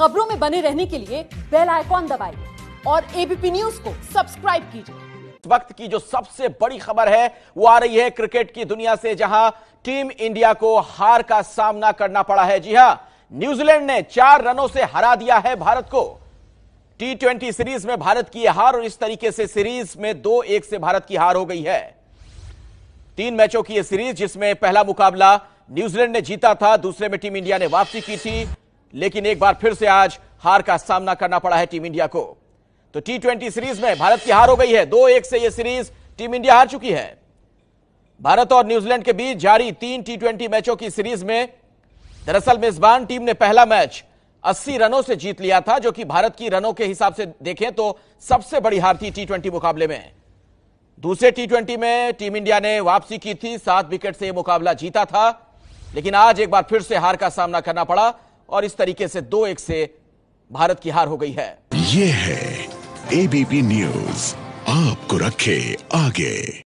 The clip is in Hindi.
खबरों में बने रहने के लिए बेल आइकॉन दबाइए और एबीपी न्यूज को सब्सक्राइब कीजिए वक्त की जो सबसे बड़ी खबर है वो आ रही है क्रिकेट की दुनिया से जहां टीम इंडिया को हार का सामना करना पड़ा है जी हां न्यूजीलैंड ने चार रनों से हरा दिया है भारत को टी ट्वेंटी सीरीज में भारत की हार और इस तरीके से सीरीज में दो एक से भारत की हार हो गई है तीन मैचों की यह सीरीज जिसमें पहला मुकाबला न्यूजीलैंड ने जीता था दूसरे में टीम इंडिया ने वापसी की थी लेकिन एक बार फिर से आज हार का सामना करना पड़ा है टीम इंडिया को तो टी ट्वेंटी सीरीज में भारत की हार हो गई है दो एक से यह सीरीज टीम इंडिया हार चुकी है भारत और न्यूजीलैंड के बीच जारी तीन टी ट्वेंटी मैचों की सीरीज में दरअसल मेजबान टीम ने पहला मैच 80 रनों से जीत लिया था जो कि भारत की रनों के हिसाब से देखें तो सबसे बड़ी हार थी टी ट्वेंटी मुकाबले में दूसरे टी ट्वेंटी में टीम इंडिया ने वापसी की थी सात विकेट से यह मुकाबला जीता था लेकिन आज एक बार फिर से हार का सामना करना पड़ा और इस तरीके से दो एक से भारत की हार हो गई है ये है एबीपी न्यूज आपको रखे आगे